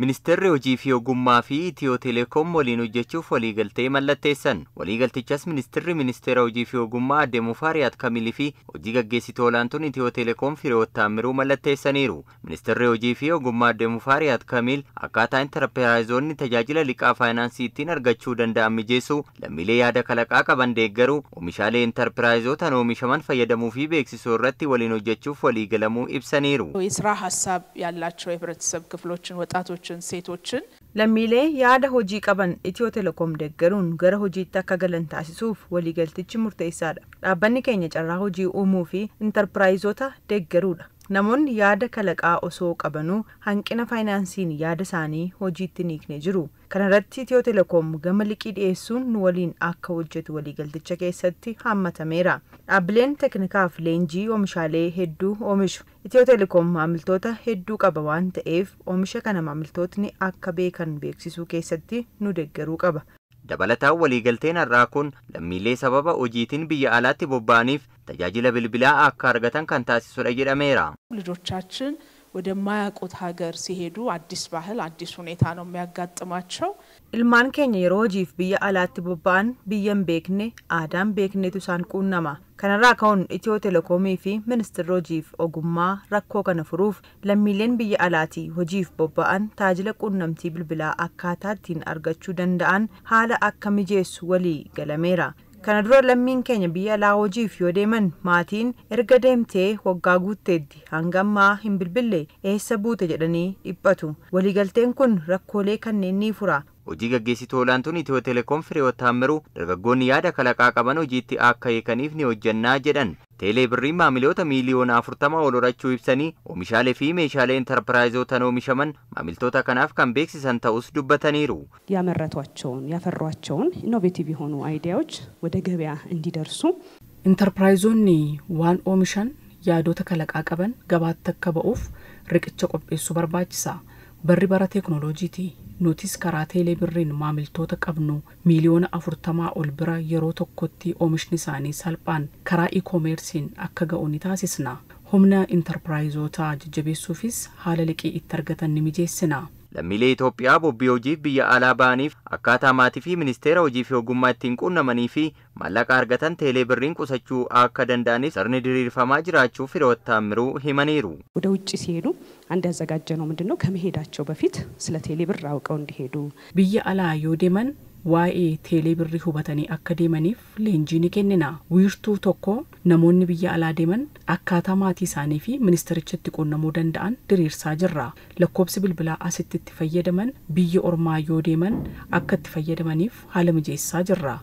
Ministeerri Hojii fi Ogummaa fi Itiyoo Teleekoom waliin hojjechuuf waliigaltee mallatteessan. Waliigaltichas ministeerri ministeera Hojii fi Ogummaa Adde mufaariyaat Kamilii fi hojii gaggeessituu olaantuun Itiyoo Teleekoom Firiwoot miruu mallatteessaniiru. Ministeerri Hojii fi Ogummaa Adde mufaariyaat Kamil akkaataa intarpiraayizoonni tajaajila liqaa faayinaansii ittiin argachuu danda'an mijeessu lammiilee yaada kalaqaa qaban deeggaru oomishaalee intarpiraayizotaan oomishaman fayyadamuu fi beeksisuu irratti waliin hojjechuuf waliigalamuu ibsaniiru. የስራ ሀሳብ ያላቸው የህብረተሰብ ክፍሎችን ወጣቶች ሴቶችን ሴቶችን ለሚሌ የአደ ሆጂ ቀበን ኢትዮ ቴሌኮም ደገሩን ገረ ሆጂ ተከገለን ታሲሱፍ ወሊ ገልትች ዳበኒ ኬኛ ጨራ ሆጂ ኡሙ ኢንተርፕራይዞታ ደገሩ Namoonni yaada kalaqaa osoo qabanuu hanqina faayinaansiin yaada isaanii hojiitti ni jiru. Kana irratti Itiyoo Telekoom gama liqii dhiyeessuun nu waliin akka hojjetu waliigalticha keessatti hammatameera. Dhaabbileen teeknikaaf leenjii oomishaalee hedduu oomishu. Itiyoo Telekoom maamiltoota hedduu qaba waan ta'eef oomisha kana maamiltootni akka beekan beeksisuu keessatti nu deggaruu qaba. Dabalataan waliigalteen har'aa kun lammiilee sababa hojiitiin biyya alaatti bobba'aniif tajaajila bilbilaa akka argatan kan taasisudha jedhameera. ልጆቻችን ወደማያውቁት ሀገር ሲሄዱ አዲስ ባህል፣ አዲስ ሁኔታ ነው የሚያጋጥማቸው። Ilmaan keenya yeroo hojiif biyya alaatti bobba'an biyyan beekne aadaan beeknetu isaan quunnama. irraa ka'uun Itiyoo Telekoomii fi Ministeerri Hojiif Ogummaa rakkoo kana furuuf lammiileen biyya alaatii hojiif bobba'an taajila quunnamtii bilbilaa akkaataa ittiin argachuu danda'an haala akka mijeessu walii galameera. kana dura lammiin keenya biyya alaa hojiif yoo deeman maatiin erga deemtee waggaa guutteetti hangammaa hin bilbille eessa buute jedhanii dhiphatu waliigalteen kun rakkoolee kanneen ni fura. hojii gaggeessituu olaantuun itiyoo teleekoom firiyoot taammiruu dargaggoonni yaada kalaqaa qaban hojiitti akka hiikaniif ni hojjannaa jedhan teeleebirriin maamiloota miiliyoona afurtama ol horachuu ibsanii oomishaalee fi meeshaalee intarpiraayizotan oomishaman maamiltoota kanaaf kan beeksisan ta'us dubbataniiru። ያመረቷቸውን ያፈሯቸውን ኢኖቬቲቭ የሆኑ አይዲያዎች ወደ ገበያ እንዲደርሱ ኢንተርፕራይዞኒ ዋን ኦሚሻን yaadota kalaqaa qaban gabaatti akka ba'uuf riqicha qopheessu barbaachisa barri bara teekinooloojiiti. nutis karaa teelee birriin maamiltoota qabnu miiliyoona afurtamaa ol bira yeroo tokkotti oomishni isaanii salphaan karaa ikomeersiin akka ga'u ni taasisna. Humna intarpiraayizoota jajjabeessuufis haala liqii itti argatan ni mijeessina. lammiilee Itoophiyaa Bobbii hojiif biyya alaa ba'aniif akkaataa maatii fi ministeera hojii fi ogummaa ittiin quunnamanii fi maallaqa argatan teelee birriin qusachuu akka danda'aniif sirni diriirfamaa jiraachuu firoottamiruu himaniiru። Oda ወደ ውጭ ሲሄዱ አንድ ያዘጋጀ ነው ምንድን ነው ከመሄዳቸው በፊት ስለ ቴሌ ብር አውቀው Biyya alaa yoo deeman waa'ee teelee birrii hubatanii akka deemaniif leenjii ni kennina. Wiirtuu tokko namoonni biyya alaa deeman akkaataa maatii isaanii fi ministerichatti quunnamuu danda'an diriirsaa jirra. Lakkoobsi bilbilaa asitti itti fayyadaman biyya ormaa yoo deeman akka itti fayyadamaniif haala mijeessaa jirra.